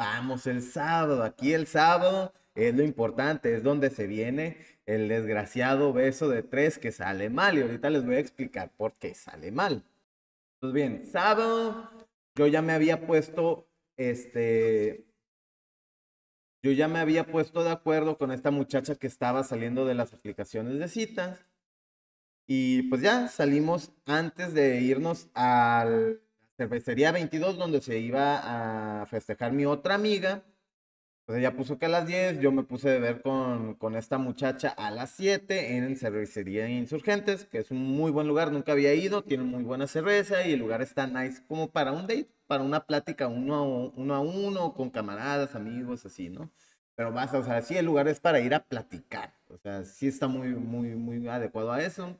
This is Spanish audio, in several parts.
Vamos el sábado, aquí el sábado es lo importante, es donde se viene el desgraciado beso de tres que sale mal y ahorita les voy a explicar por qué sale mal. Pues bien, sábado yo ya me había puesto este yo ya me había puesto de acuerdo con esta muchacha que estaba saliendo de las aplicaciones de citas. Y pues ya salimos antes de irnos al cervecería 22, donde se iba a festejar mi otra amiga. Pues ella puso que a las 10, yo me puse de ver con, con esta muchacha a las 7 en Cervecería Insurgentes, que es un muy buen lugar, nunca había ido, tiene muy buena cerveza y el lugar está nice como para un date, para una plática uno a uno, a uno con camaradas, amigos, así, ¿no? Pero vas, o sea, sí, el lugar es para ir a platicar, o sea, sí está muy, muy, muy adecuado a eso.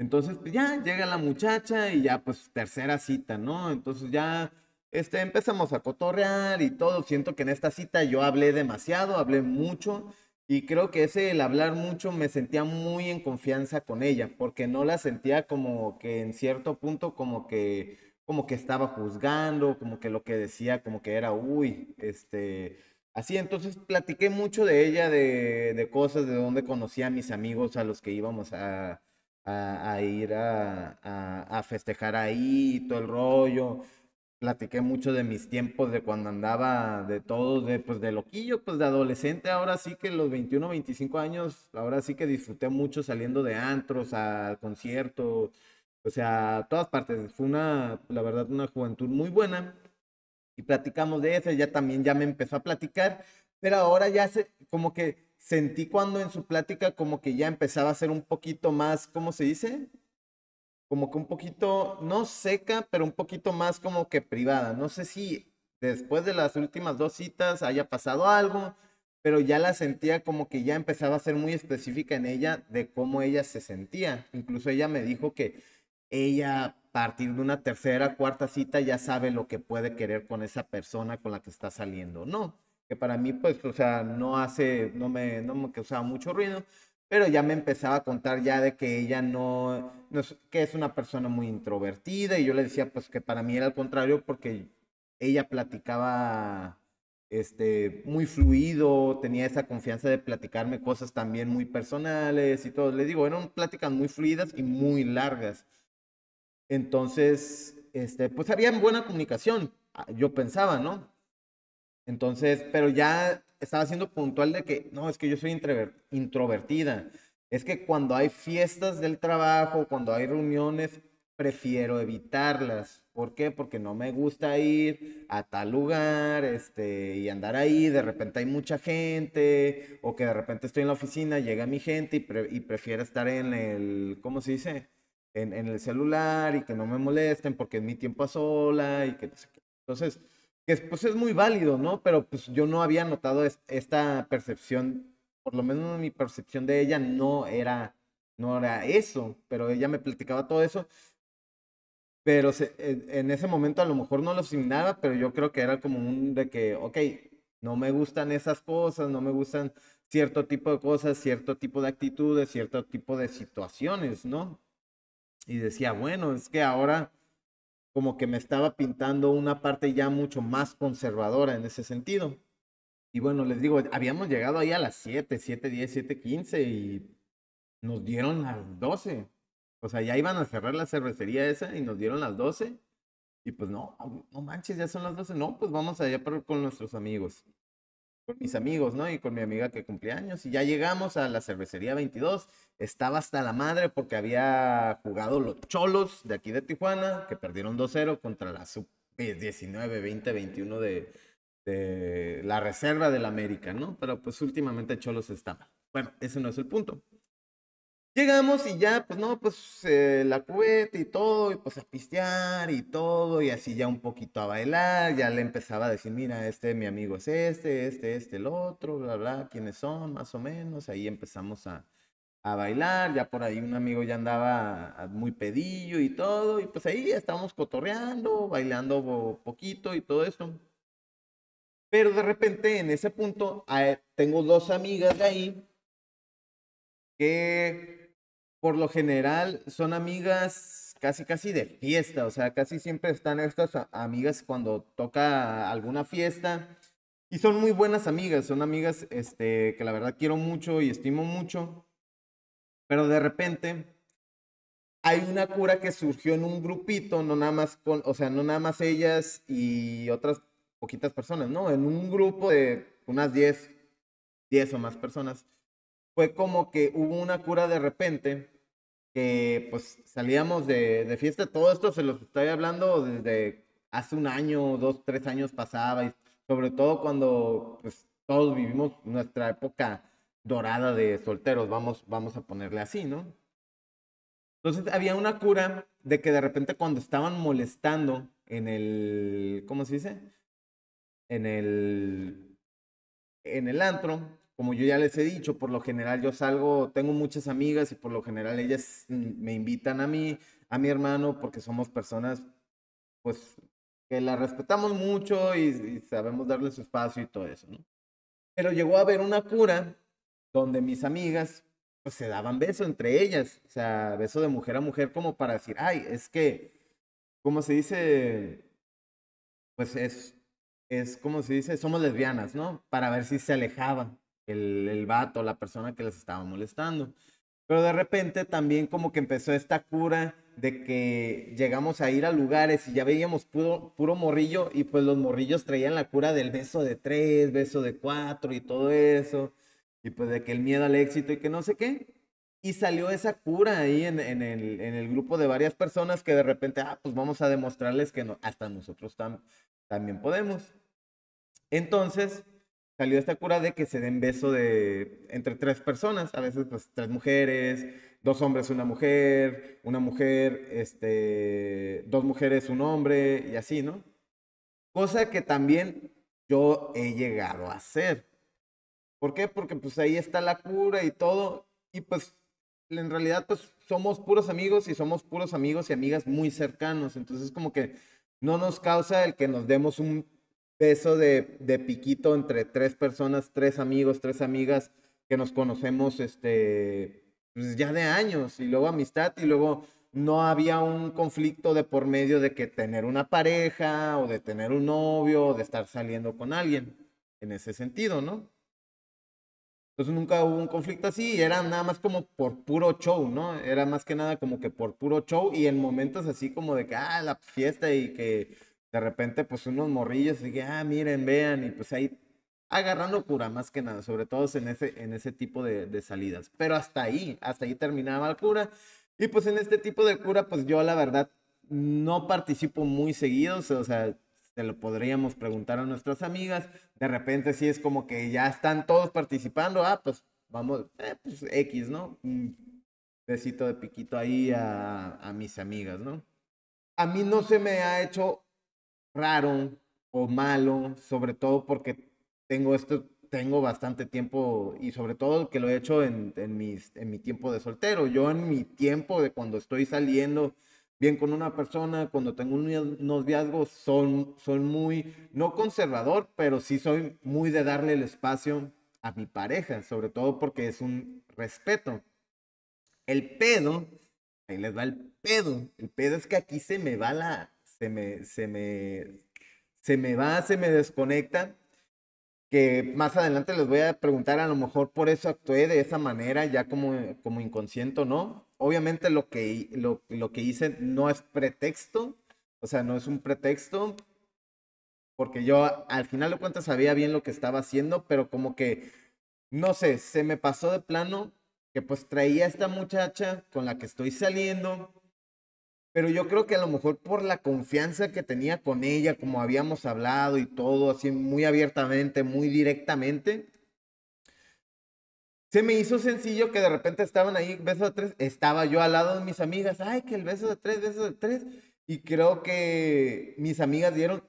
Entonces, pues, ya llega la muchacha y ya, pues tercera cita, ¿no? Entonces ya este, empezamos a cotorrear y todo. Siento que en esta cita yo hablé demasiado, hablé mucho y creo que ese el hablar mucho me sentía muy en confianza con ella porque no la sentía como que en cierto punto como que como que estaba juzgando, como que lo que decía como que era, uy, este, así. Entonces platiqué mucho de ella, de, de cosas, de dónde conocía a mis amigos a los que íbamos a a, ir a, festejar ahí, todo el rollo. Platiqué mucho de mis tiempos, de cuando andaba de todo, de, pues de loquillo, pues de adolescente, ahora sí que los 21, 25 años, ahora sí que disfruté mucho saliendo de antros, a conciertos, o sea, todas partes. Fue una, la verdad, una juventud muy buena. Y platicamos de eso, ya también ya me empezó a platicar, pero ahora ya se, como que sentí cuando en su plática como que ya empezaba a ser un poquito más, ¿cómo se dice? Como que un poquito, no seca, pero un poquito más como que privada. No sé si después de las últimas dos citas haya pasado algo, pero ya la sentía como que ya empezaba a ser muy específica en ella de cómo ella se sentía. Incluso ella me dijo que ella a partir de una tercera, cuarta cita ya sabe lo que puede querer con esa persona con la que está saliendo, ¿no? que para mí, pues, o sea, no hace, no me, no me causaba mucho ruido, pero ya me empezaba a contar ya de que ella no, no que es una persona muy introvertida y yo le decía, pues, que para mí era al contrario porque ella platicaba este, muy fluido, tenía esa confianza de platicarme cosas también muy personales y todo. Le digo, eran pláticas muy fluidas y muy largas. Entonces, este, pues había buena comunicación, ah, yo pensaba, ¿no? Entonces, pero ya estaba siendo puntual de que, no, es que yo soy introvertida. Es que cuando hay fiestas del trabajo, cuando hay reuniones, prefiero evitarlas. ¿Por qué? Porque no me gusta ir a tal lugar este, y andar ahí. De repente hay mucha gente o que de repente estoy en la oficina, llega mi gente y, prefiero estar en el, ¿cómo se dice? En, en, el celular y que no me molesten porque es mi tiempo a sola y que no sé qué. Entonces, pues es muy válido, ¿no? Pero pues yo no había notado esta percepción, por lo menos mi percepción de ella no era, no era eso, pero ella me platicaba todo eso. Pero en ese momento a lo mejor no lo asignaba, pero yo creo que era como un de que, ok, no me gustan esas cosas, no me gustan cierto tipo de cosas, cierto tipo de actitudes, cierto tipo de situaciones, ¿no? Y decía, bueno, es que ahora como que me estaba pintando una parte ya mucho más conservadora en ese sentido. Y bueno, les digo, habíamos llegado ahí a las 7, 7, 10, 7, 15 y nos dieron las 12. O sea, ya iban a cerrar la cervecería esa y nos dieron las 12. Y pues no, no manches, ya son las 12. No, pues vamos allá con nuestros amigos mis amigos, ¿no? Y con mi amiga que cumplía años. Y ya llegamos a la cervecería 22. Estaba hasta la madre porque había jugado los cholos de aquí de Tijuana, que perdieron 2-0 contra la sub-19, 20, 21 de, la reserva del América, ¿no? Pero pues últimamente cholos estaba. Bueno, ese no es el punto. Llegamos y ya, pues no, pues eh, la cubeta y todo, y pues a pistear y todo, y así ya un poquito a bailar, ya le empezaba a decir, mira, este mi amigo es este, este, este, el otro, bla, bla, quiénes son, más o menos, ahí empezamos a, a bailar, ya por ahí un amigo ya andaba ah, muy pedillo y todo, y pues ahí estábamos cotorreando, bailando poquito y todo esto. Pero de repente en ese punto tengo dos amigas de ahí que por lo general son amigas casi casi de fiesta, o sea, casi siempre están estas amigas cuando toca alguna fiesta y son muy buenas amigas, son amigas este que la verdad quiero mucho y estimo mucho. Pero de repente hay una cura que surgió en un grupito, no nada más con, o sea, no nada más ellas y otras poquitas personas, no, en un grupo de unas diez 10 o más personas fue como que hubo una cura de repente, que pues salíamos de, fiesta, todo esto se los estoy hablando desde hace un año, dos, tres años pasaba, y sobre todo cuando pues, todos vivimos nuestra época dorada de solteros, vamos, vamos a ponerle así, ¿no? Entonces había una cura de que de repente cuando estaban molestando en el, ¿cómo se dice? En el, en el antro, como yo ya les he dicho, por lo general yo salgo, tengo muchas amigas y por lo general ellas me invitan a mí, a mi hermano, porque somos personas, pues, que la respetamos mucho y, sabemos darle su espacio y todo eso, ¿no? Pero llegó a haber una cura donde mis amigas, pues, se daban beso entre ellas, o sea, beso de mujer a mujer como para decir, ay, es que, como se dice, pues es, es como se dice, somos lesbianas, ¿no? Para ver si se alejaban el, el vato, la persona que les estaba molestando. Pero de repente también como que empezó esta cura de que llegamos a ir a lugares y ya veíamos puro, puro morrillo y pues los morrillos traían la cura del beso de tres, beso de cuatro y todo eso. Y pues de que el miedo al éxito y que no sé qué. Y salió esa cura ahí en, el, en el, grupo de varias personas que de repente, ah, pues vamos a demostrarles que no, hasta nosotros también podemos. Entonces, salió esta cura de que se den beso de entre tres personas, a veces pues tres mujeres, dos hombres, una mujer, una mujer, este, dos mujeres, un hombre y así, ¿no? Cosa que también yo he llegado a hacer. ¿Por qué? Porque pues ahí está la cura y todo y pues en realidad pues somos puros amigos y somos puros amigos y amigas muy cercanos, entonces como que no nos causa el que nos demos un peso de, de piquito entre tres personas, tres amigos, tres amigas que nos conocemos este, pues, ya de años y luego amistad y luego no había un conflicto de por medio de que tener una pareja o de tener un novio o de estar saliendo con alguien en ese sentido, ¿no? Entonces nunca hubo un conflicto así, era nada más como por puro show, ¿no? Era más que nada como que por puro show y en momentos así como de que, ah, la fiesta y que de repente, pues unos morrillos, y ah, miren, vean, y pues ahí agarrando cura más que nada, sobre todo en ese, en ese tipo de, salidas. Pero hasta ahí, hasta ahí terminaba el cura. Y pues en este tipo de cura, pues yo la verdad no participo muy seguido, o sea, se lo podríamos preguntar a nuestras amigas. De repente sí es como que ya están todos participando, ah, pues vamos, eh, pues X, ¿no? Un besito de piquito ahí a, a mis amigas, ¿no? A mí no se me ha hecho raro o malo, sobre todo porque tengo esto, tengo bastante tiempo y sobre todo que lo he hecho en, en, mis, en mi tiempo de soltero. Yo en mi tiempo de cuando estoy saliendo bien con una persona, cuando tengo un noviazgo, son, son muy, no conservador, pero sí soy muy de darle el espacio a mi pareja, sobre todo porque es un respeto. El pedo, ahí les va el pedo, el pedo es que aquí se me va la, se me, se me, va, se me desconecta. Que más adelante les voy a preguntar, a lo mejor por eso actué de esa manera, ya como, como inconsciente, ¿no? Obviamente lo que, lo, lo que hice no es pretexto, o sea, no es un pretexto, porque yo al final de cuentas sabía bien lo que estaba haciendo, pero como que, no sé, se me pasó de plano que pues traía a esta muchacha con la que estoy saliendo, pero yo creo que a lo mejor por la confianza que tenía con ella, como habíamos hablado y todo, así muy abiertamente, muy directamente, se me hizo sencillo que de repente estaban ahí, beso de tres, estaba yo al lado de mis amigas, ay, que el beso de tres, beso de tres, y creo que mis amigas dieron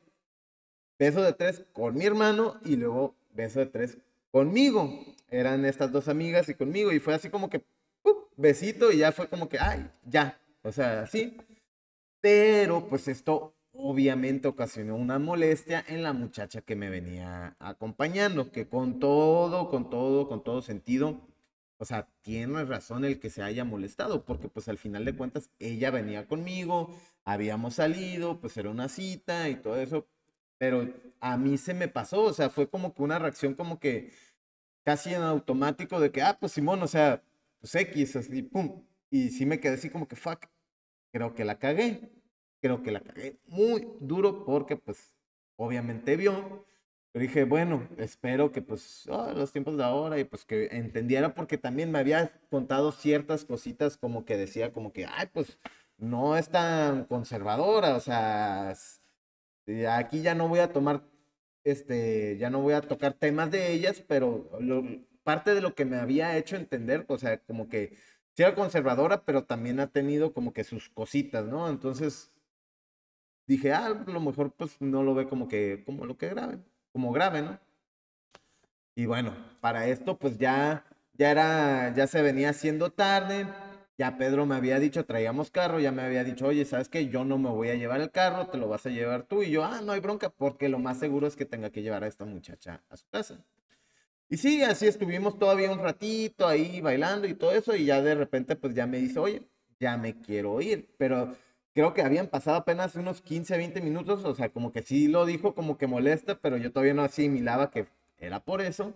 beso de tres con mi hermano y luego beso de tres conmigo. Eran estas dos amigas y conmigo, y fue así como que, besito, y ya fue como que, ay, ya, o sea, sí. Pero pues esto obviamente ocasionó una molestia en la muchacha que me venía acompañando, que con todo, con todo, con todo sentido, o sea, tiene razón el que se haya molestado, porque pues al final de cuentas ella venía conmigo, habíamos salido, pues era una cita y todo eso, pero a mí se me pasó, o sea, fue como que una reacción como que casi en automático de que, ah, pues Simón, o sea, pues X, así, pum, y sí me quedé así como que, fuck, creo que la cagué, creo que la cagué muy duro porque pues obviamente vio. Pero dije, bueno, espero que pues oh, los tiempos de ahora y pues que entendiera porque también me había contado ciertas cositas como que decía como que, ay, pues no es tan conservadora, o sea, eh, aquí ya no voy a tomar, este, ya no voy a tocar temas de ellas, pero lo, parte de lo que me había hecho entender, o sea, como que sí era conservadora, pero también ha tenido como que sus cositas, ¿no? Entonces dije, ah, a lo mejor pues no lo ve como que, como lo que grave, como grave, ¿no? Y bueno, para esto pues ya, ya era, ya se venía haciendo tarde, ya Pedro me había dicho, traíamos carro, ya me había dicho, oye, ¿sabes qué? Yo no me voy a llevar el carro, te lo vas a llevar tú. Y yo, ah, no hay bronca, porque lo más seguro es que tenga que llevar a esta muchacha a su casa. Y sí, así estuvimos todavía un ratito ahí bailando y todo eso, y ya de repente pues ya me dice, oye, ya me quiero ir, pero creo que habían pasado apenas unos 15, 20 minutos, o sea, como que sí lo dijo como que molesta, pero yo todavía no asimilaba que era por eso.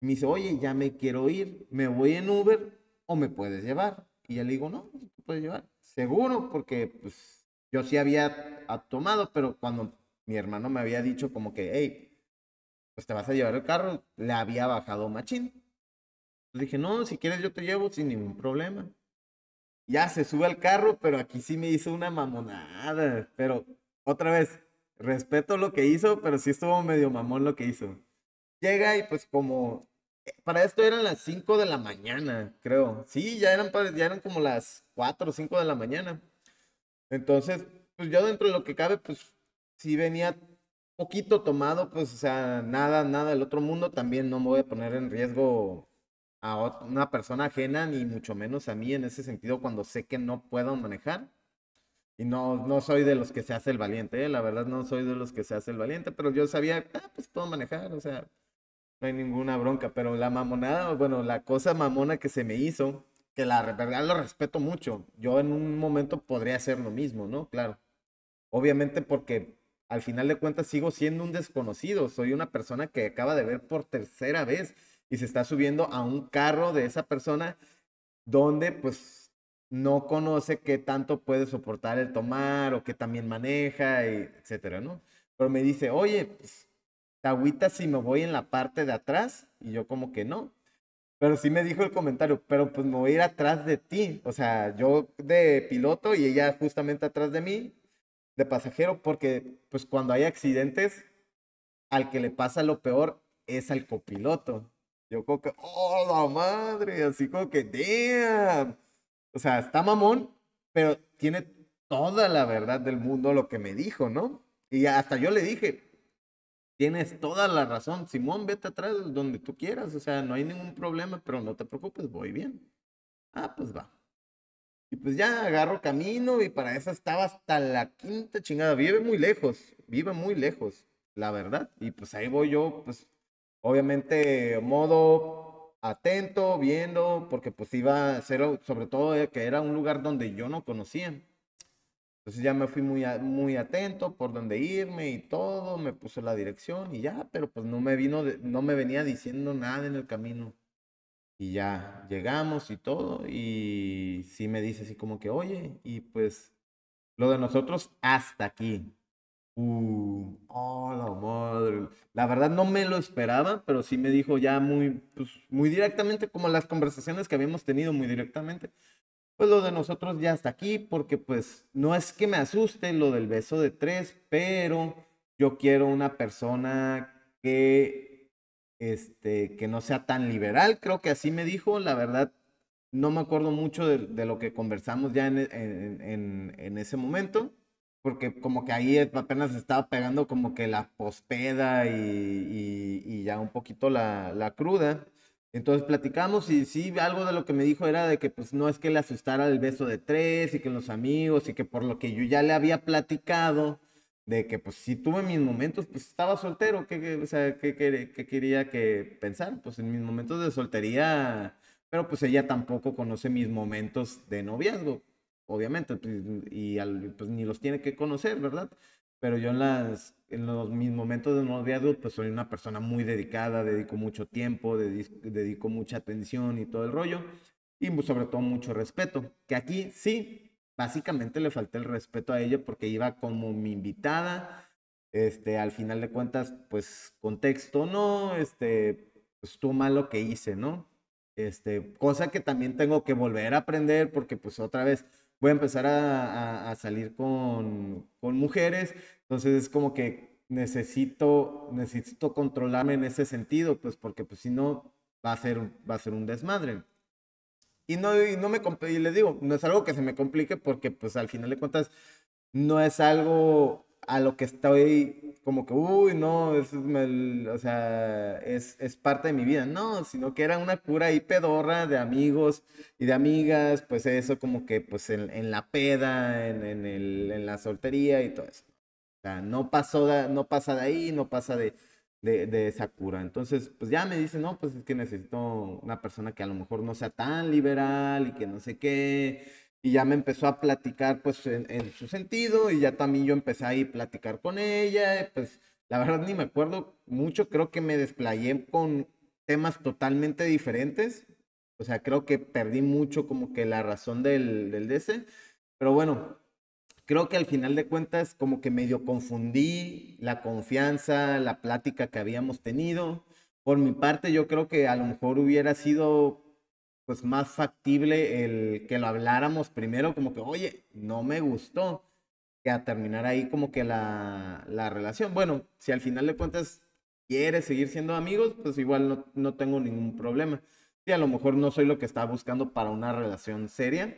Me dice, oye, ya me quiero ir, me voy en Uber o me puedes llevar. Y ya le digo, no, no te puedes llevar. Seguro, porque pues yo sí había tomado, pero cuando mi hermano me había dicho como que, hey, pues te vas a llevar el carro. Le había bajado machín. Le dije, no, si quieres yo te llevo sin ningún problema. Ya se sube al carro, pero aquí sí me hizo una mamonada. Pero otra vez, respeto lo que hizo, pero sí estuvo medio mamón lo que hizo. Llega y pues como... Eh, para esto eran las 5 de la mañana, creo. Sí, ya eran, ya eran como las 4 o 5 de la mañana. Entonces, pues yo dentro de lo que cabe, pues sí venía poquito tomado, pues, o sea, nada, nada del otro mundo. También no me voy a poner en riesgo a una persona ajena, ni mucho menos a mí en ese sentido, cuando sé que no puedo manejar. Y no, no soy de los que se hace el valiente, ¿eh? la verdad no soy de los que se hace el valiente, pero yo sabía, ah, pues puedo manejar, o sea, no hay ninguna bronca, pero la mamonada, bueno, la cosa mamona que se me hizo, que la verdad lo respeto mucho, yo en un momento podría hacer lo mismo, ¿no? Claro. Obviamente porque al final de cuentas sigo siendo un desconocido, soy una persona que acaba de ver por tercera vez y se está subiendo a un carro de esa persona donde pues no conoce qué tanto puede soportar el tomar o qué también maneja, y etcétera, ¿no? Pero me dice, oye, pues, si me voy en la parte de atrás? Y yo como que no. Pero sí me dijo el comentario, pero pues me voy a ir atrás de ti. O sea, yo de piloto y ella justamente atrás de mí, de pasajero, porque pues cuando hay accidentes, al que le pasa lo peor es al copiloto. Yo como que, oh, la madre, así como que, damn. O sea, está mamón, pero tiene toda la verdad del mundo lo que me dijo, ¿no? Y hasta yo le dije, tienes toda la razón, Simón, vete atrás donde tú quieras, o sea, no hay ningún problema, pero no te preocupes, voy bien. Ah, pues va. Y pues ya agarro camino y para eso estaba hasta la quinta chingada. Vive muy lejos, vive muy lejos, la verdad. Y pues ahí voy yo, pues obviamente modo atento, viendo, porque pues iba a ser, sobre todo que era un lugar donde yo no conocía. Entonces ya me fui muy, muy atento por dónde irme y todo, me puse la dirección y ya, pero pues no me vino, no me venía diciendo nada en el camino. Y ya llegamos y todo. Y sí me dice así como que, oye, y pues lo de nosotros hasta aquí. Uh, oh, la madre. La verdad no me lo esperaba, pero sí me dijo ya muy, pues, muy directamente, como las conversaciones que habíamos tenido muy directamente. Pues lo de nosotros ya hasta aquí, porque pues no es que me asuste lo del beso de tres, pero yo quiero una persona que este, que no sea tan liberal, creo que así me dijo, la verdad, no me acuerdo mucho de, lo que conversamos ya en, en, ese momento, porque como que ahí apenas estaba pegando como que la pospeda y, y, ya un poquito la, la, cruda. Entonces platicamos y sí, algo de lo que me dijo era de que pues no es que le asustara el beso de tres y que los amigos y que por lo que yo ya le había platicado, de que pues si tuve mis momentos, pues estaba soltero, que, o sea, que, quería que pensar, pues en mis momentos de soltería, pero pues ella tampoco conoce mis momentos de noviazgo, obviamente, pues, y pues ni los tiene que conocer, ¿verdad? Pero yo en, las, en los, mis momentos de noviazgo, pues soy una persona muy dedicada, dedico mucho tiempo, dedico, mucha atención y todo el rollo, y pues, sobre todo mucho respeto, que aquí sí, básicamente le falté el respeto a ella porque iba como mi invitada. Este, al final de cuentas, pues contexto no, este, pues tú mal lo que hice, ¿no? Este, cosa que también tengo que volver a aprender porque pues otra vez voy a empezar a, salir con, con mujeres, entonces es como que necesito, necesito controlarme en ese sentido, pues porque pues si no va a ser, va a ser un desmadre. Y no, no me y les digo, no es algo que se me complique porque pues al final de cuentas no es algo a lo que estoy como que, uy, no, es, o sea, es, es, parte de mi vida. No, sino que era una cura y pedorra de amigos y de amigas, pues eso como que pues en, la peda, en, el, en, la soltería y todo eso. O sea, no pasó, no pasa de ahí, no pasa de, de, esa cura. Entonces, pues ya me dice, no, pues es que necesito una persona que a lo mejor no sea tan liberal y que no sé qué. Y ya me empezó a platicar, pues, en, su sentido, y ya también yo empecé ahí a platicar con ella, pues, la verdad ni me acuerdo mucho, creo que me desplayé con temas totalmente diferentes, o sea, creo que perdí mucho como que la razón del, del DC, pero bueno, creo que al final de cuentas como que medio confundí la confianza, la plática que habíamos tenido. Por mi parte, yo creo que a lo mejor hubiera sido pues más factible el que lo habláramos primero, como que, oye, no me gustó, que a terminar ahí como que la, relación. Bueno, si al final de cuentas quieres seguir siendo amigos, pues igual no, no tengo ningún problema. Y a lo mejor no soy lo que está buscando para una relación seria,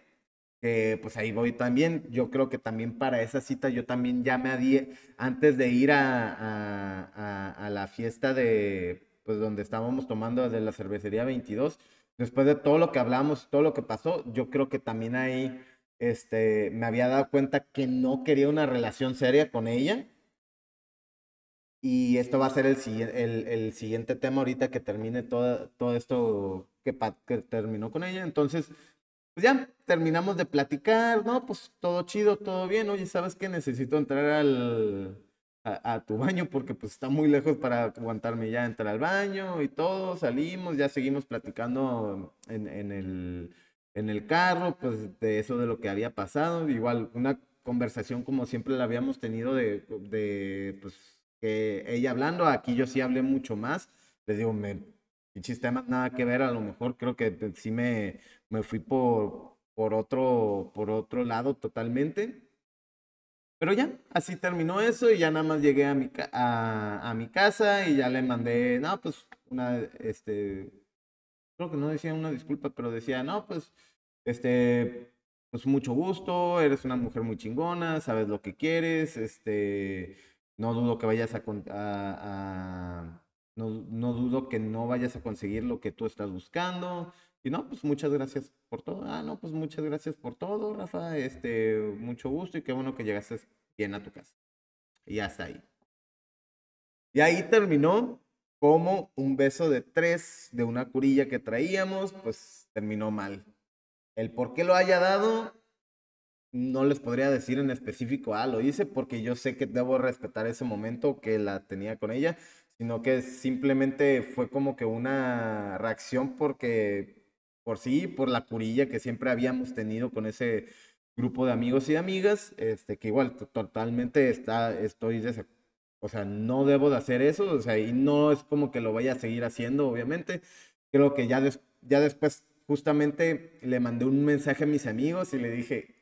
eh, pues ahí voy también. Yo creo que también para esa cita yo también ya me había, antes de ir a, a, la fiesta de, pues donde estábamos tomando de la cervecería 22, después de todo lo que hablamos, todo lo que pasó, yo creo que también ahí este, me había dado cuenta que no quería una relación seria con ella. Y esto va a ser el, el, el siguiente tema ahorita que termine todo, todo esto que, que terminó con ella. Entonces, pues ya terminamos de platicar, ¿no? Pues todo chido, todo bien. Oye, ¿sabes qué? Necesito entrar al, a, tu baño porque pues está muy lejos para aguantarme ya entrar al baño y todo. Salimos, ya seguimos platicando en, en, el, en el carro, pues de eso de lo que había pasado. Igual una conversación como siempre la habíamos tenido de, pues, que ella hablando. Aquí yo sí hablé mucho más. Les digo, me pinches temas nada que ver, a lo mejor creo que eh, sí me, me fui por, por, otro, por otro lado totalmente. Pero ya, así terminó eso y ya nada más llegué a mi, a, mi casa y ya le mandé, no, pues una, este, creo que no decía una disculpa, pero decía, no, pues, este, pues mucho gusto, eres una mujer muy chingona, sabes lo que quieres, este, no dudo que vayas a, a, a no, dudo que no vayas a conseguir lo que tú estás buscando. Y no, pues muchas gracias por todo. Ah, no, pues muchas gracias por todo, Rafa. Este, mucho gusto y qué bueno que llegaste bien a tu casa. Y hasta ahí. Y ahí terminó como un beso de tres de una curilla que traíamos, pues terminó mal. El por qué lo haya dado, no les podría decir en específico, ah, lo hice porque yo sé que debo respetar ese momento que la tenía con ella, sino que simplemente fue como que una reacción porque por sí, por la curilla que siempre habíamos tenido con ese grupo de amigos y amigas, este, que igual totalmente está, estoy, o sea, no debo de hacer eso, o sea, y no es como que lo vaya a seguir haciendo, obviamente. Creo que ya, ya después justamente le mandé un mensaje a mis amigos y le dije,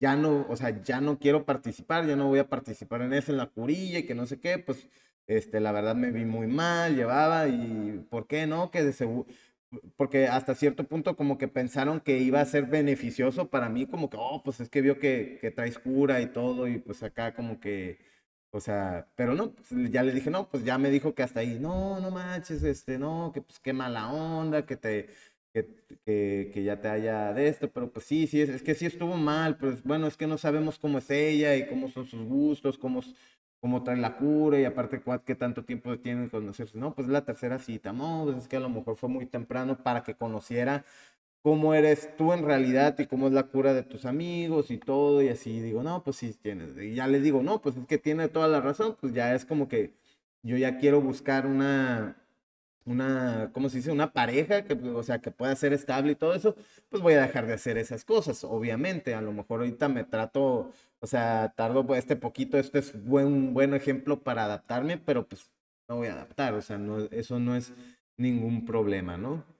ya no, o sea, ya no quiero participar, ya no voy a participar en eso, en la curilla y que no sé qué, pues este, la verdad me vi muy mal, llevaba y ¿por qué no? Que de porque hasta cierto punto como que pensaron que iba a ser beneficioso para mí, como que, oh, pues es que vio que, traes cura y todo y pues acá como que, o sea, pero no, pues, ya le dije, no, pues ya me dijo que hasta ahí, no, no manches, este, no, que pues qué mala onda, que te, que, ya te haya de esto, pero pues sí, sí, es, que sí estuvo mal, pues, bueno, es que no sabemos cómo es ella y cómo son sus gustos, cómo, cómo traen la cura y aparte qué tanto tiempo tienen conocerse. No, pues la tercera cita, no, pues es que a lo mejor fue muy temprano para que conociera cómo eres tú en realidad y cómo es la cura de tus amigos y todo y así. Digo, no, pues sí tienes. Y ya le digo, no, pues es que tiene toda la razón, pues ya es como que yo ya quiero buscar una, una, ¿cómo se dice? Una pareja que, o sea, que pueda ser estable y todo eso, pues voy a dejar de hacer esas cosas, obviamente. A lo mejor ahorita me trato o sea, tardo este poquito, esto es buen, buen ejemplo para adaptarme, pero pues no voy a adaptar, o sea, no, eso no es ningún problema, ¿no?